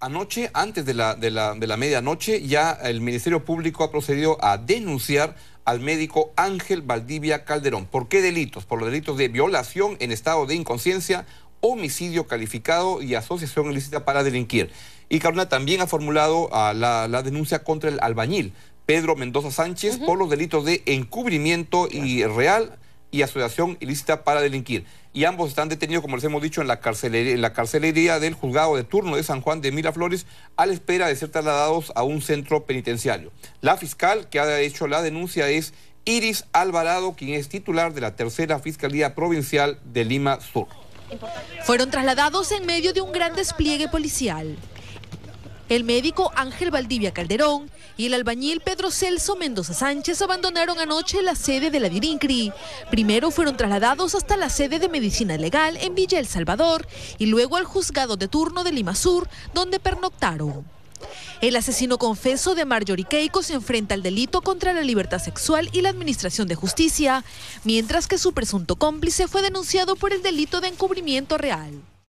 Anoche, antes de la, de, la, medianoche, ya el Ministerio Público ha procedido a denunciar al médico Ángel Valdivia Calderón. ¿Por qué delitos? Por los delitos de violación en estado de inconsciencia, homicidio calificado y asociación ilícita para delinquir. Y Carolina también ha formulado ah, la, denuncia contra el albañil Pedro Mendoza Sánchez por los delitos de encubrimiento y real y asociación ilícita para delinquir. Y ambos están detenidos, como les hemos dicho, en la, carcelería, del juzgado de turno de San Juan de Miraflores, a la espera de ser trasladados a un centro penitenciario. La fiscal que ha hecho la denuncia es Iris Alvarado, quien es titular de la tercera Fiscalía Provincial de Lima Sur. Fueron trasladados en medio de un gran despliegue policial. El médico Ángel Valdivia Calderón y el albañil Pedro Celso Mendoza Sánchez abandonaron anoche la sede de la DIRINCRI. Primero fueron trasladados hasta la sede de Medicina Legal en Villa El Salvador y luego al juzgado de turno de Lima Sur, donde pernoctaron. El asesino confeso de Marjorie Keiko se enfrenta al delito contra la libertad sexual y la administración de justicia, mientras que su presunto cómplice fue denunciado por el delito de encubrimiento real.